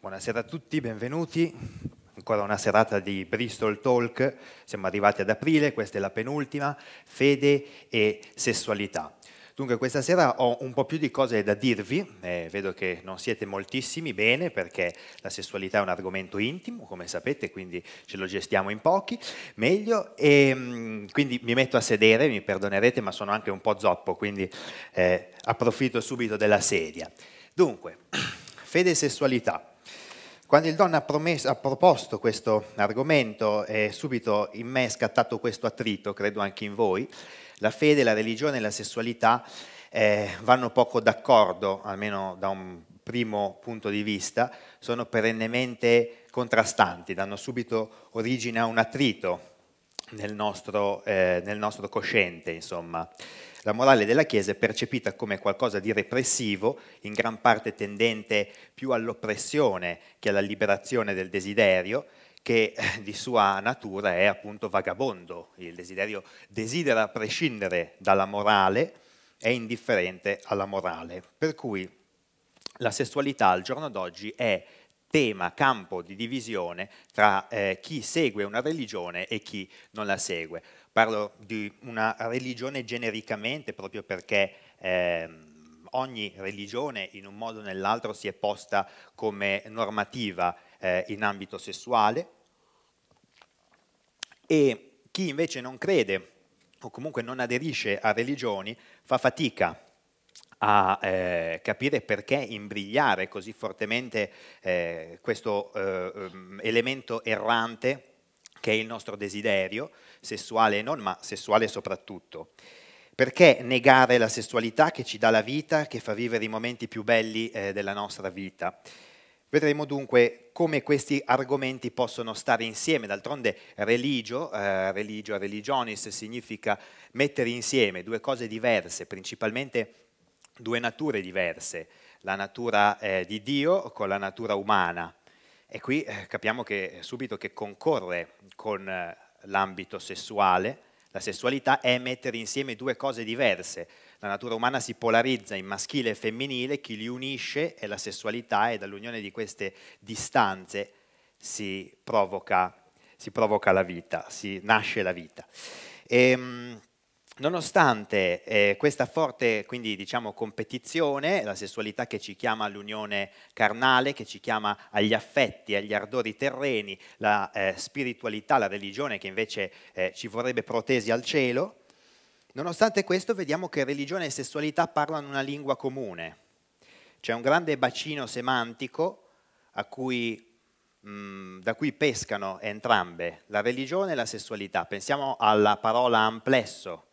Buonasera a tutti, benvenuti. Ancora una serata di Bristol Talk, siamo arrivati ad aprile, questa è la penultima, fede e sessualità. Dunque questa sera ho un po' più di cose da dirvi, eh, vedo che non siete moltissimi, bene, perché la sessualità è un argomento intimo, come sapete, quindi ce lo gestiamo in pochi, meglio, e ehm, quindi mi metto a sedere, mi perdonerete, ma sono anche un po' zoppo, quindi eh, approfitto subito della sedia. Dunque, fede e sessualità. Quando il Don ha, promesso, ha proposto questo argomento, eh, subito in me è scattato questo attrito, credo anche in voi. La fede, la religione e la sessualità eh, vanno poco d'accordo, almeno da un primo punto di vista, sono perennemente contrastanti, danno subito origine a un attrito nel nostro, eh, nel nostro cosciente, insomma. La morale della Chiesa è percepita come qualcosa di repressivo, in gran parte tendente più all'oppressione che alla liberazione del desiderio, che eh, di sua natura è appunto vagabondo. Il desiderio desidera prescindere dalla morale, è indifferente alla morale. Per cui la sessualità al giorno d'oggi è tema, campo di divisione tra eh, chi segue una religione e chi non la segue. Parlo di una religione genericamente proprio perché eh, ogni religione in un modo o nell'altro si è posta come normativa eh, in ambito sessuale e chi invece non crede o comunque non aderisce a religioni fa fatica a eh, capire perché imbrigliare così fortemente eh, questo eh, ehm, elemento errante che è il nostro desiderio, sessuale e non, ma sessuale soprattutto. Perché negare la sessualità che ci dà la vita, che fa vivere i momenti più belli eh, della nostra vita? Vedremo dunque come questi argomenti possono stare insieme. D'altronde religio, eh, religio, religionis, significa mettere insieme due cose diverse, principalmente due nature diverse, la natura eh, di Dio con la natura umana. E qui eh, capiamo che, eh, subito che concorre con eh, l'ambito sessuale, la sessualità è mettere insieme due cose diverse. La natura umana si polarizza in maschile e femminile, chi li unisce è la sessualità e dall'unione di queste distanze si provoca, si provoca la vita, si nasce la vita. E, ehm, Nonostante eh, questa forte quindi, diciamo, competizione, la sessualità che ci chiama all'unione carnale, che ci chiama agli affetti, agli ardori terreni, la eh, spiritualità, la religione che invece eh, ci vorrebbe protesi al cielo, nonostante questo vediamo che religione e sessualità parlano una lingua comune. C'è un grande bacino semantico cui, mh, mm, da cui pescano entrambe la religione e la sessualità. Pensiamo alla parola amplesso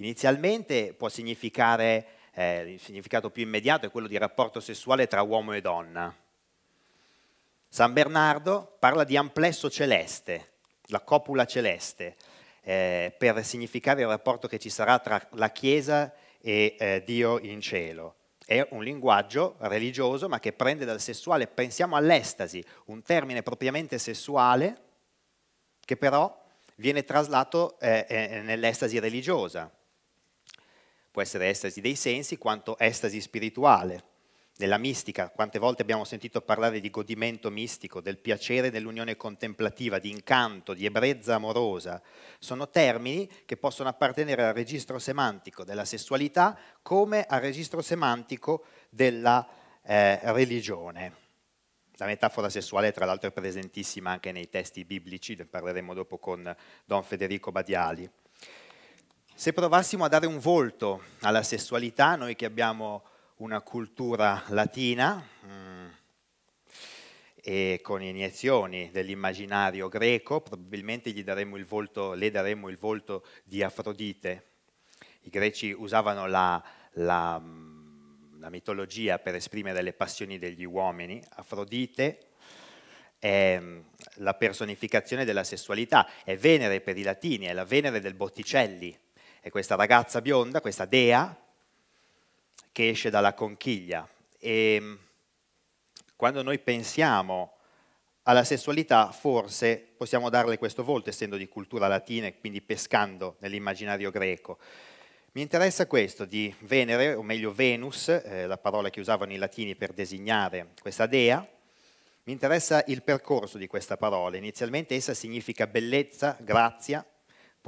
Inizialmente può significare, eh, il significato più immediato è quello di rapporto sessuale tra uomo e donna. San Bernardo parla di amplesso celeste, la copula celeste, eh, per significare il rapporto che ci sarà tra la Chiesa e eh, Dio in cielo. È un linguaggio religioso ma che prende dal sessuale, pensiamo all'estasi, un termine propriamente sessuale che però viene traslato eh, eh nell'estasi religiosa può essere estasi dei sensi quanto estasi spirituale, della mistica. Quante volte abbiamo sentito parlare di godimento mistico, del piacere dell'unione contemplativa, di incanto, di ebbrezza amorosa. Sono termini che possono appartenere al registro semantico della sessualità come al registro semantico della eh, religione. La metafora sessuale, tra l'altro, è presentissima anche nei testi biblici, ne parleremo dopo con Don Federico Badiali. Se provassimo a dare un volto alla sessualità, noi che abbiamo una cultura latina mm, e con iniezioni dell'immaginario greco, probabilmente daremo volto, le daremmo il volto di Afrodite. I greci usavano la, la, mm, la mitologia per esprimere le passioni degli uomini. Afrodite è mm, la personificazione della sessualità, è Venere per i latini, è la Venere del Botticelli, è questa ragazza bionda, questa dea, che esce dalla conchiglia. E ehm, quando noi pensiamo alla sessualità, forse possiamo darle questo volto, essendo di cultura latina e quindi pescando nell'immaginario greco. Mi interessa questo di Venere, o meglio Venus, eh, la parola che usavano i latini per designare questa dea. Mi interessa il percorso di questa parola. Inizialmente essa significa bellezza, grazia,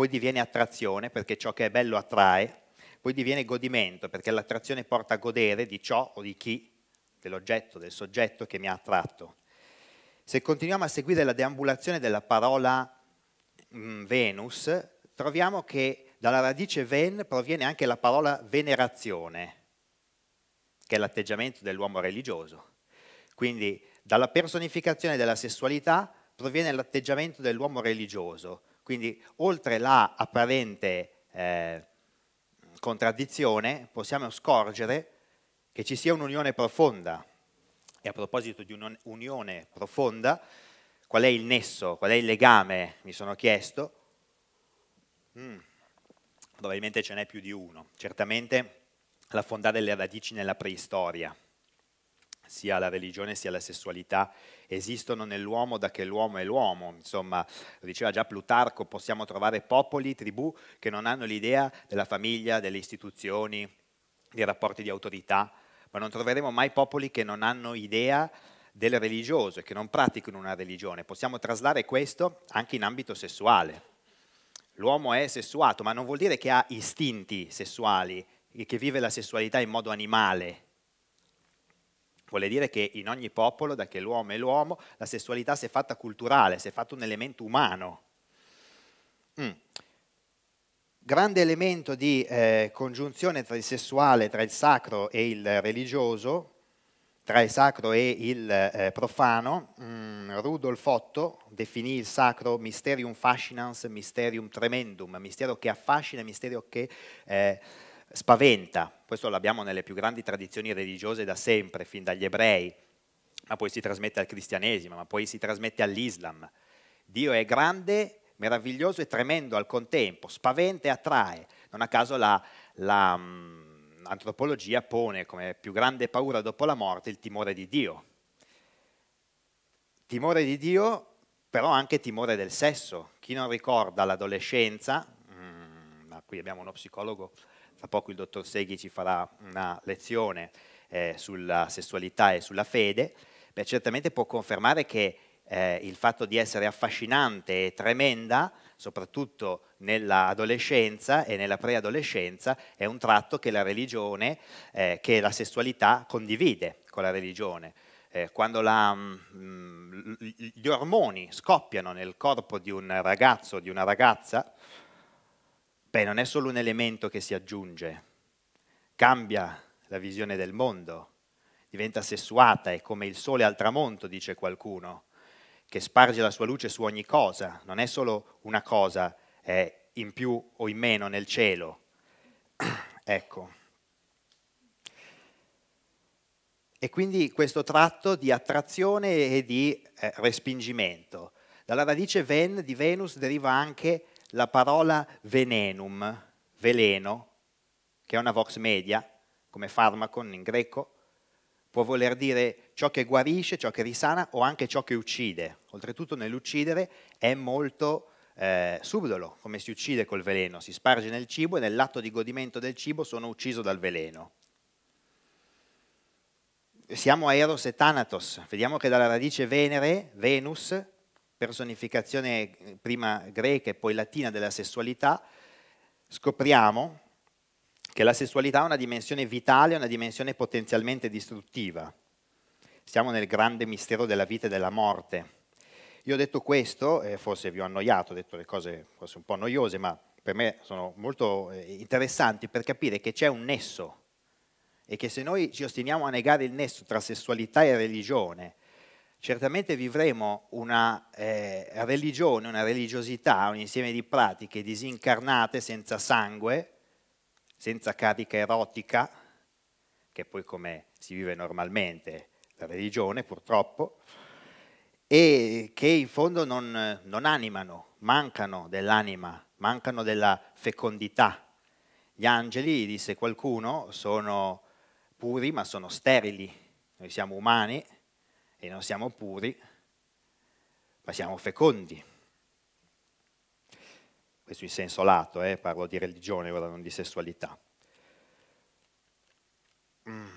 poi diviene attrazione perché ciò che è bello attrae, poi diviene godimento perché l'attrazione porta a godere di ciò o di chi, dell'oggetto, del soggetto che mi ha attratto. Se continuiamo a seguire la deambulazione della parola mh, mm, Venus, troviamo che dalla radice ven proviene anche la parola venerazione, che è l'atteggiamento dell'uomo religioso. Quindi dalla personificazione della sessualità proviene l'atteggiamento dell'uomo religioso, quindi oltre la apparente eh, contraddizione possiamo scorgere che ci sia un'unione profonda. E a proposito di un'unione profonda, qual è il nesso, qual è il legame, mi sono chiesto. Mm. Probabilmente ce n'è più di uno. Certamente l'affondare le radici nella preistoria, sia la religione sia la sessualità esistono nell'uomo da che l'uomo è l'uomo. Insomma, lo diceva già Plutarco, possiamo trovare popoli, tribù che non hanno l'idea della famiglia, delle istituzioni, dei rapporti di autorità, ma non troveremo mai popoli che non hanno idea del religioso e che non praticano una religione. Possiamo traslare questo anche in ambito sessuale. L'uomo è sessuato, ma non vuol dire che ha istinti sessuali e che vive la sessualità in modo animale, Vuole dire che in ogni popolo, da che l'uomo è l'uomo, la sessualità si è fatta culturale, si è fatto un elemento umano. Mm. Grande elemento di eh, congiunzione tra il sessuale, tra il sacro e il religioso, tra il sacro e il eh, profano, mm, Rudolf Otto definì il sacro mysterium fascinans, mysterium tremendum, mistero che affascina, mistero che... Eh, spaventa, questo l'abbiamo nelle più grandi tradizioni religiose da sempre, fin dagli ebrei, ma poi si trasmette al cristianesimo, ma poi si trasmette all'Islam. Dio è grande, meraviglioso e tremendo al contempo, spaventa e attrae. Non a caso l'antropologia la, la, mm, pone come più grande paura dopo la morte il timore di Dio. Timore di Dio, però anche timore del sesso. Chi non ricorda l'adolescenza, mm, qui abbiamo uno psicologo fra poco il dottor Seghi ci farà una lezione eh, sulla sessualità e sulla fede, beh, certamente può confermare che eh, il fatto di essere affascinante e tremenda, soprattutto nell'adolescenza e nella preadolescenza, è un tratto che la religione, eh, che la sessualità condivide con la religione. Eh, quando la, mm, gli ormoni scoppiano nel corpo di un ragazzo o di una ragazza, Beh, non è solo un elemento che si aggiunge, cambia la visione del mondo, diventa sessuata, è come il sole al tramonto, dice qualcuno, che sparge la sua luce su ogni cosa, non è solo una cosa, è in più o in meno nel cielo. ecco. E quindi questo tratto di attrazione e di eh, respingimento. Dalla radice Ven di Venus deriva anche la parola venenum, veleno, che è una vox media, come farmacon in greco, può voler dire ciò che guarisce, ciò che risana o anche ciò che uccide. Oltretutto nell'uccidere è molto eh, subdolo, come si uccide col veleno, si sparge nel cibo e nell'atto di godimento del cibo sono ucciso dal veleno. Siamo a Eros e Thanatos, vediamo che dalla radice Venere, Venus, personificazione eh, prima greca e poi latina della sessualità, scopriamo che la sessualità ha una dimensione vitale, una dimensione potenzialmente distruttiva. Siamo nel grande mistero della vita e della morte. Io ho detto questo, eh, forse vi ho annoiato, ho detto le cose forse un po' noiose, ma per me sono molto eh, interessanti per capire che c'è un nesso e che se noi ci ostiniamo a negare il nesso tra sessualità e religione, certamente vivremo una eh, religione, una religiosità, un insieme di pratiche disincarnate, senza sangue, senza carica erotica, che è poi come si vive normalmente la religione, purtroppo, e che in fondo non, non animano, mancano dell'anima, mancano della fecondità. Gli angeli, disse qualcuno, sono puri ma sono sterili. Noi siamo umani, e non siamo puri, ma siamo fecondi. Questo in senso lato, eh? parlo di religione ora, non di sessualità. Mm.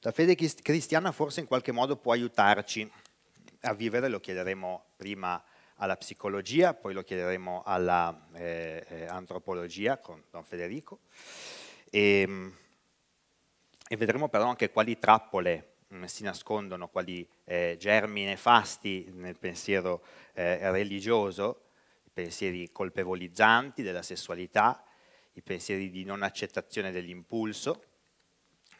La fede cristiana forse in qualche modo può aiutarci a vivere, lo chiederemo prima alla psicologia, poi lo chiederemo all'antropologia eh, eh con Don Federico e, ehm, e vedremo però anche quali trappole Mm, si nascondono quali eh, germi nefasti nel pensiero eh, religioso, i pensieri colpevolizzanti della sessualità, i pensieri di non accettazione dell'impulso,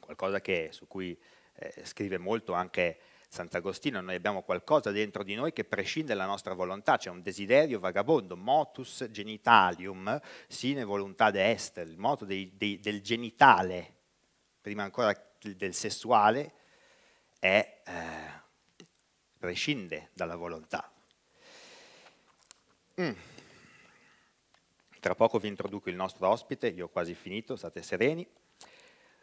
qualcosa che, su cui eh, scrive molto anche Sant'Agostino, noi abbiamo qualcosa dentro di noi che prescinde dalla nostra volontà, c'è un desiderio vagabondo, motus genitalium, sine volontade est, il moto dei, dei, del genitale, prima ancora del sessuale, è, eh, prescinde dalla volontà. Mm. Tra poco vi introduco il nostro ospite, io ho quasi finito, state sereni.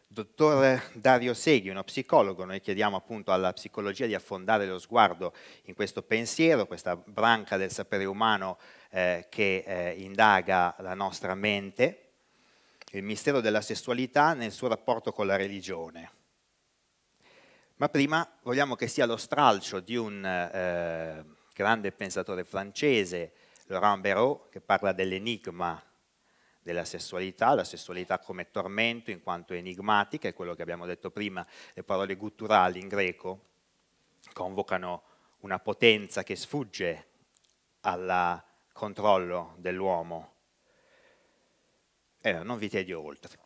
Dottor Dario Seghi, uno psicologo, noi chiediamo appunto alla psicologia di affondare lo sguardo in questo pensiero, questa branca del sapere umano eh, che eh, indaga la nostra mente, il mistero della sessualità nel suo rapporto con la religione. Ma prima vogliamo che sia lo stralcio di un eh, grande pensatore francese, Laurent Béraud, che parla dell'enigma della sessualità, la sessualità come tormento in quanto enigmatica, è quello che abbiamo detto prima, le parole gutturali in greco convocano una potenza che sfugge al controllo dell'uomo. Eh, non vi tedio oltre.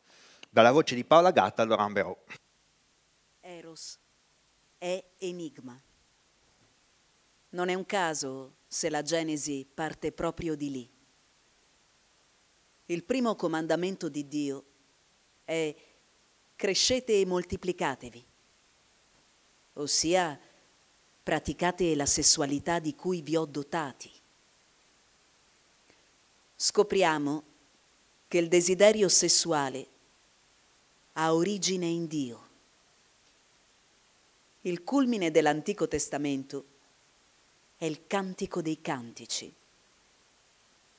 Dalla voce di Paola Gatta Laurent Béraud. Eros è enigma. Non è un caso se la Genesi parte proprio di lì. Il primo comandamento di Dio è crescete e moltiplicatevi, ossia praticate la sessualità di cui vi ho dotati. Scopriamo che il desiderio sessuale ha origine in Dio il culmine dell'Antico Testamento, è il Cantico dei Cantici,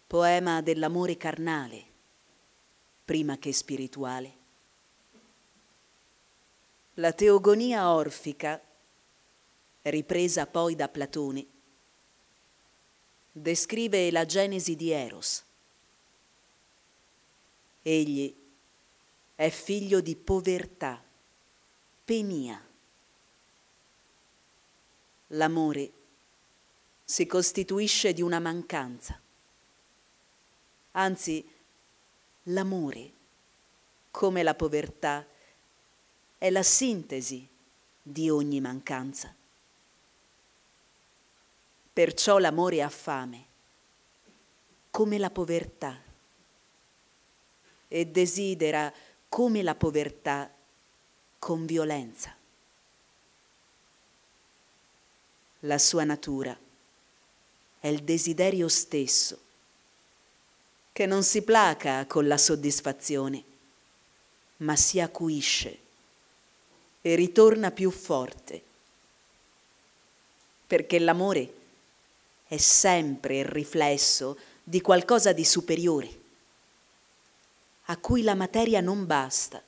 poema dell'amore carnale, prima che spirituale. La teogonia orfica, ripresa poi da Platone, descrive la genesi di Eros. Egli è figlio di povertà, penia, l'amore si costituisce di una mancanza. Anzi, l'amore, come la povertà, è la sintesi di ogni mancanza. Perciò l'amore ha fame, come la povertà, e desidera come la povertà con violenza. la sua natura, è il desiderio stesso, che non si placa con la soddisfazione, ma si acuisce e ritorna più forte, perché l'amore è sempre il riflesso di qualcosa di superiore, a cui la materia non basta.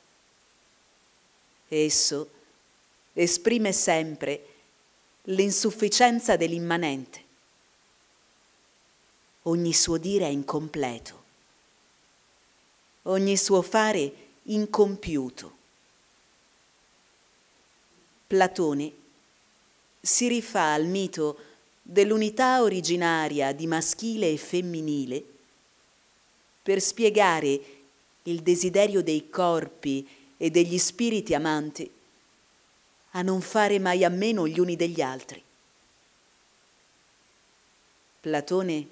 Esso esprime sempre l'insufficienza dell'immanente. Ogni suo dire è incompleto, ogni suo fare incompiuto. Platone si rifà al mito dell'unità originaria di maschile e femminile per spiegare il desiderio dei corpi e degli spiriti amanti a non fare mai a meno gli uni degli altri. Platone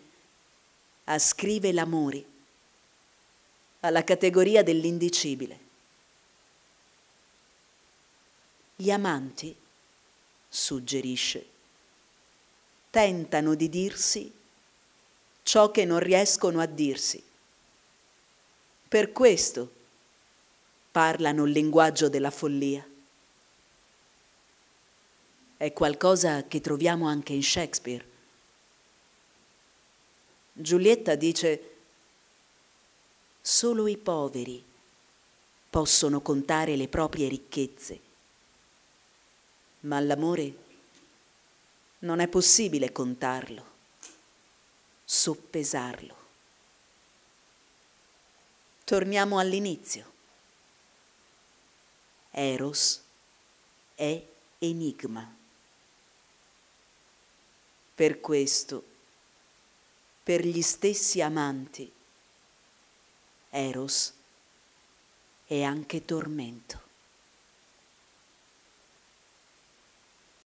ascrive l'amore alla categoria dell'indicibile. Gli amanti, suggerisce, tentano di dirsi ciò che non riescono a dirsi. Per questo parlano il linguaggio della follia è qualcosa che troviamo anche in Shakespeare. Giulietta dice, solo i poveri possono contare le proprie ricchezze, ma l'amore non è possibile contarlo, soppesarlo. Torniamo all'inizio. Eros è enigma. Per questo, per gli stessi amanti, Eros è anche tormento.